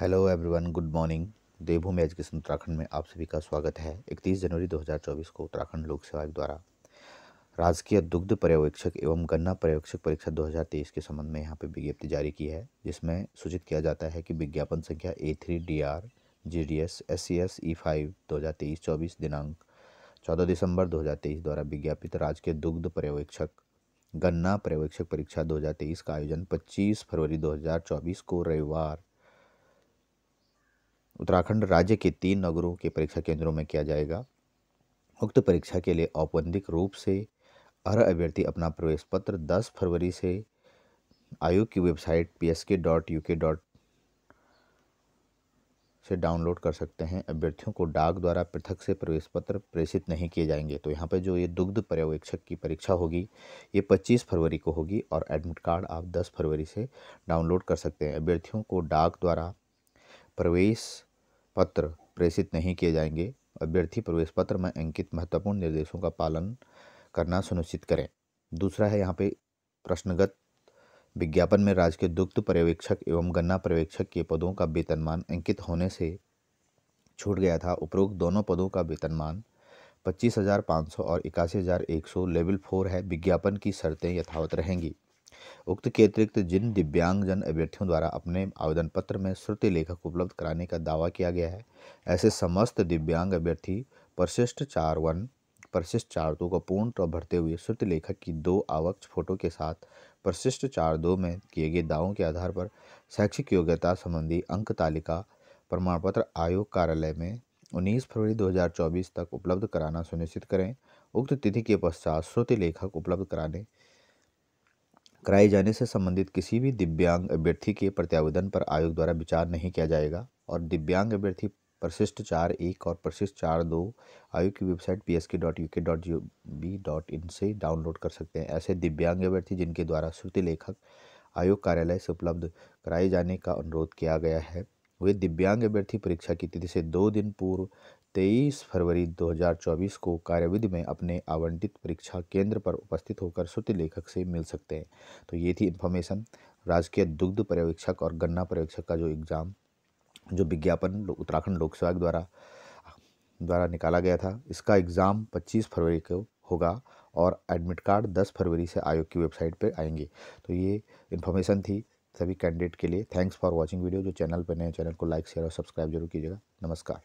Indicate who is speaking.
Speaker 1: hello everyone good morning Devbhoomi education Uttarakhand में आप सभी का स्वागत है 31 जनवरी 2024 को उत्तराखंड लोक सेवा आयोग द्वारा राजकीय दुग्ध पर्यवेक्षक एवं गन्ना पर्यवेक्षक परीक्षा 2023 के संबंध में यहाँ पे विज्ञप्ति जारी की है जिसमें सूचित किया जाता है कि विज्ञापन संख्या A three D R G D S S C S E five दो हज़ार तेईस चौबीस दिनांक चौदह दिसंबर दो हज़ार तेईस द्वारा विज्ञापित राजकीय दुग्ध पर्यवेक्षक गन्ना पर्यवेक्षक परीक्षा 2023 का आयोजन 25 फरवरी 2024 को रविवार उत्तराखंड राज्य के तीन नगरों के परीक्षा केंद्रों में किया जाएगा उक्त परीक्षा के लिए औपबंधिक रूप से हर अभ्यर्थी अपना प्रवेश पत्र 10 फरवरी से आयोग की website P S K dot U K dot से डाउनलोड कर सकते हैं अभ्यर्थियों को डाक द्वारा पृथक से प्रवेश पत्र प्रेषित नहीं किए जाएंगे तो यहाँ पे जो ये दुग्ध पर्यवेक्षक की परीक्षा होगी ये 25 फरवरी को होगी और एडमिट कार्ड आप 10 फरवरी से डाउनलोड कर सकते हैं अभ्यर्थियों को डाक द्वारा प्रवेश पत्र प्रेषित नहीं किए जाएंगे अभ्यर्थी प्रवेश पत्र में अंकित महत्वपूर्ण निर्देशों का पालन करना सुनिश्चित करें दूसरा है यहाँ पे प्रश्नगत विज्ञापन में राज्य के दुग्ध पर्यवेक्षक एवं गन्ना पर्यवेक्षक के पदों का वेतनमान अंकित होने से छूट गया था उपरोक्त दोनों पदों का वेतनमान पच्चीस हज़ार पाँच सौ और इक्यासी हज़ार एक सौ लेवल फोर है विज्ञापन की शर्तें यथावत रहेंगी उक्त के अतिरिक्त जिन दिव्यांगजन अभ्यर्थियों द्वारा अपने आवेदन पत्र में श्रुति लेखक उपलब्ध कराने का दावा किया गया है ऐसे समस्त दिव्यांग अभ्यर्थी परिशिष्ट चार वन परिशिष्ट चार दो का पूर्ण तौर भरते हुए श्रुति लेखक की दो आवक्ष फोटो के साथ परिशिष्ट चार दो में किए गए दावों के आधार पर शैक्षिक योग्यता संबंधी अंक तालिका प्रमाण पत्र आयोग कार्यालय में 19 फरवरी 2024 तक उपलब्ध कराना सुनिश्चित करें उक्त तिथि के पश्चात श्रुति लेखक उपलब्ध कराने कराए जाने से संबंधित किसी भी दिव्यांग अभ्यर्थी के प्रत्यावेदन पर आयोग द्वारा विचार नहीं किया जाएगा और दिव्यांग अभ्यर्थी प्रशिष्ट चार एक और प्रशिष्ट चार दो आयोग की website P S K dot U K dot G B dot in से डाउनलोड कर सकते हैं ऐसे दिव्यांग अभ्यर्थी जिनके द्वारा श्रुति लेखक आयोग कार्यालय से उपलब्ध कराए जाने का अनुरोध किया गया है वे दिव्यांग अभ्यर्थी परीक्षा की तिथि से दो दिन पूर्व तेईस फरवरी 2024 को कार्यविधि में अपने आवंटित परीक्षा केंद्र पर उपस्थित होकर श्रुति लेखक से मिल सकते हैं तो ये थी इन्फॉर्मेशन राजकीय दुग्ध पर्यवेक्षक और गन्ना पर्यवेक्षक का जो एग्ज़ाम जो विज्ञापन उत्तराखंड लोक सेवा द्वारा द्वारा निकाला गया था इसका एग्ज़ाम 25 फरवरी को होगा और एडमिट कार्ड 10 फरवरी से आयोग की वेबसाइट पर आएंगे तो ये इन्फॉर्मेशन थी सभी कैंडिडेट के लिए थैंक्स फॉर वॉचिंग वीडियो जो चैनल पर नए चैनल को लाइक शेयर और सब्सक्राइब जरूर कीजिएगा नमस्कार